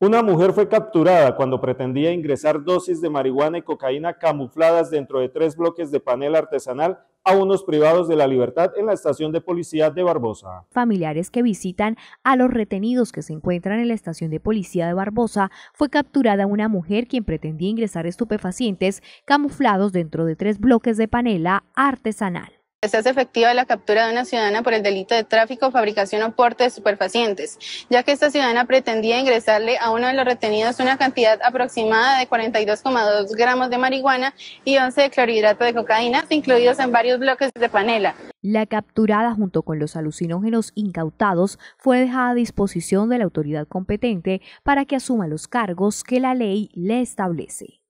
Una mujer fue capturada cuando pretendía ingresar dosis de marihuana y cocaína camufladas dentro de tres bloques de panela artesanal a unos privados de la libertad en la estación de policía de Barbosa. Familiares que visitan a los retenidos que se encuentran en la estación de policía de Barbosa fue capturada una mujer quien pretendía ingresar estupefacientes camuflados dentro de tres bloques de panela artesanal se hace efectiva la captura de una ciudadana por el delito de tráfico, fabricación o porte de superfacientes, ya que esta ciudadana pretendía ingresarle a uno de los retenidos una cantidad aproximada de 42,2 gramos de marihuana y 11 de clorhidrato de cocaína, incluidos en varios bloques de panela. La capturada junto con los alucinógenos incautados fue dejada a disposición de la autoridad competente para que asuma los cargos que la ley le establece.